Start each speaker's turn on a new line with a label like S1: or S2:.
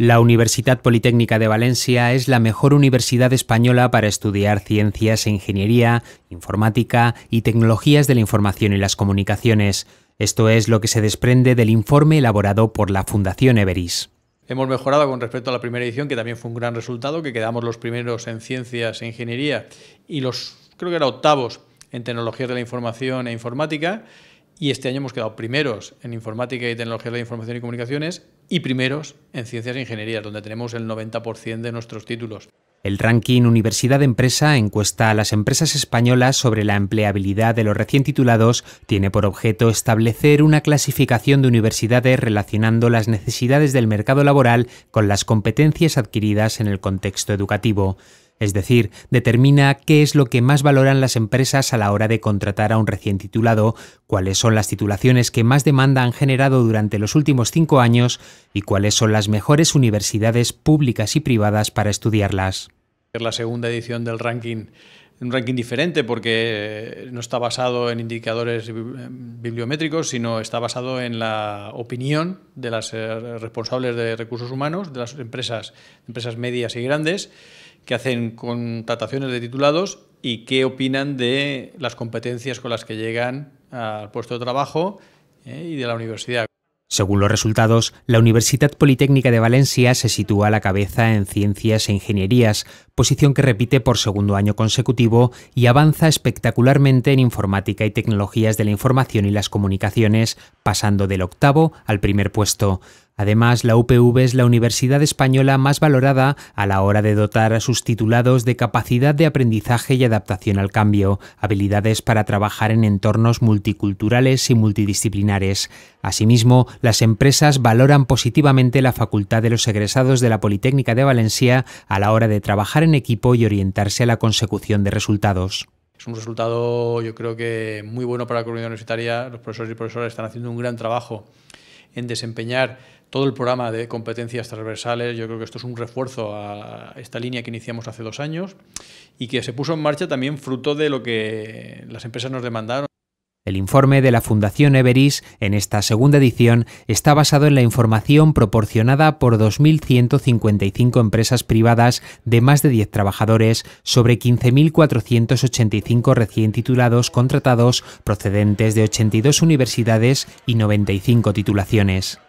S1: La Universidad Politécnica de Valencia es la mejor universidad española para estudiar ciencias e ingeniería, informática y tecnologías de la información y las comunicaciones. Esto es lo que se desprende del informe elaborado por la Fundación Everis.
S2: Hemos mejorado con respecto a la primera edición, que también fue un gran resultado, que quedamos los primeros en ciencias e ingeniería y los, creo que era octavos, en tecnologías de la información e informática y este año hemos quedado primeros en informática y tecnología de información y comunicaciones y primeros en ciencias e Ingeniería, donde tenemos el 90% de nuestros títulos.
S1: El ranking Universidad Empresa encuesta a las empresas españolas sobre la empleabilidad de los recién titulados tiene por objeto establecer una clasificación de universidades relacionando las necesidades del mercado laboral con las competencias adquiridas en el contexto educativo es decir, determina qué es lo que más valoran las empresas a la hora de contratar a un recién titulado, cuáles son las titulaciones que más demanda han generado durante los últimos cinco años y cuáles son las mejores universidades públicas y privadas para estudiarlas.
S2: Es La segunda edición del ranking un ranking diferente porque no está basado en indicadores em, bibliométricos, sino está basado en la opinión de las eh, responsables de recursos humanos, de las empresas, empresas medias y grandes, que hacen contrataciones de titulados y qué opinan de las competencias con las que llegan al puesto de trabajo eh, y de la universidad.
S1: Según los resultados, la Universidad Politécnica de Valencia se sitúa a la cabeza en ciencias e ingenierías, posición que repite por segundo año consecutivo y avanza espectacularmente en informática y tecnologías de la información y las comunicaciones, pasando del octavo al primer puesto. Además, la UPV es la universidad española más valorada a la hora de dotar a sus titulados de capacidad de aprendizaje y adaptación al cambio, habilidades para trabajar en entornos multiculturales y multidisciplinares. Asimismo, las empresas valoran positivamente la facultad de los egresados de la Politécnica de Valencia a la hora de trabajar en equipo y orientarse a la consecución de resultados. Es un
S2: resultado, yo creo que muy bueno para la comunidad universitaria. Los profesores y profesoras están haciendo un gran trabajo en desempeñar todo el programa de competencias transversales. Yo creo que esto es un refuerzo a esta línea que iniciamos hace dos años y que se puso en marcha también fruto de lo que las empresas nos demandaron.
S1: El informe de la Fundación Everis en esta segunda edición está basado en la información proporcionada por 2.155 empresas privadas de más de 10 trabajadores sobre 15.485 recién titulados contratados procedentes de 82 universidades y 95 titulaciones.